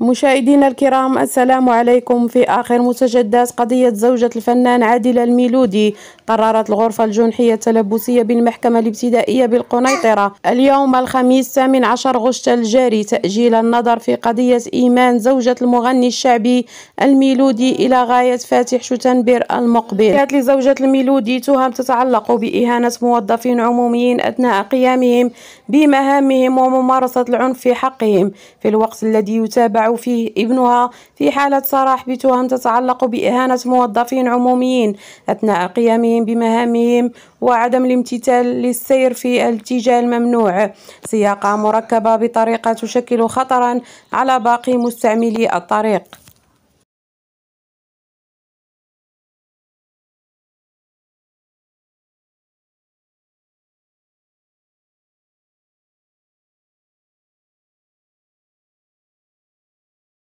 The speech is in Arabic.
مشاهدينا الكرام السلام عليكم في آخر مستجدات قضية زوجة الفنان عادل الميلودي قررت الغرفة الجنحية التلبسية بالمحكمة الابتدائية بالقنيطرة اليوم الخميس 18 عشر غشت الجاري تأجيل النظر في قضية إيمان زوجة المغني الشعبي الميلودي إلى غاية فاتح شتنبر المقبل كانت لزوجة الميلودي تهم تتعلق بإهانة موظفين عموميين أثناء قيامهم بمهامهم وممارسة العنف في حقهم في الوقت الذي يتابع يقع فيه ابنها في حالة سراح بتهم تتعلق بإهانة موظفين عموميين أثناء قيامهم بمهامهم وعدم الامتثال للسير في الاتجاه الممنوع سياقة مركبة بطريقة تشكل خطرا على باقي مستعملي الطريق